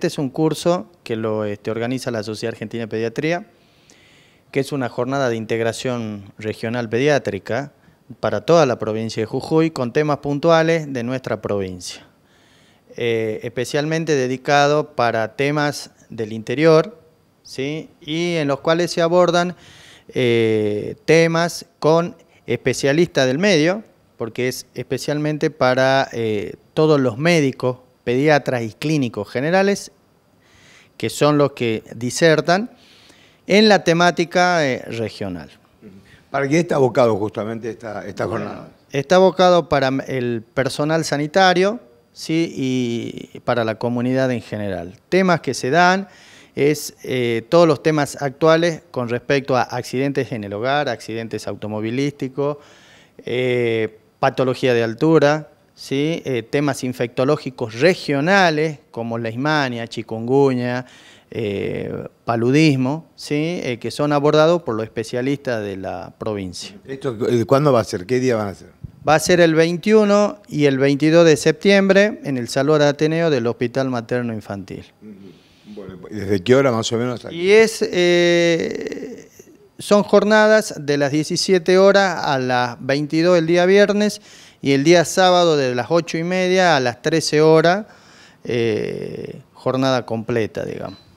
Este es un curso que lo este, organiza la Sociedad Argentina de Pediatría, que es una jornada de integración regional pediátrica para toda la provincia de Jujuy con temas puntuales de nuestra provincia, eh, especialmente dedicado para temas del interior ¿sí? y en los cuales se abordan eh, temas con especialistas del medio, porque es especialmente para eh, todos los médicos pediatras y clínicos generales, que son los que disertan en la temática eh, regional. ¿Para quién está abocado justamente esta, jornada? Está abocado para el personal sanitario ¿sí? y para la comunidad en general. Temas que se dan es eh, todos los temas actuales con respecto a accidentes en el hogar, accidentes automovilísticos, eh, patología de altura, eh, temas infectológicos regionales como leishmania, chikungunya, eh, paludismo, eh, que son abordados por los especialistas de la provincia. cuándo va a ser? ¿Qué día van a ser? Va a ser el 21 y el 22 de septiembre en el Salón Ateneo del Hospital Materno Infantil. ¿Desde qué hora más o menos? Y es, son jornadas de las 17 horas a las 22 el día viernes y el día sábado de las 8 y media a las 13 horas, eh, jornada completa, digamos.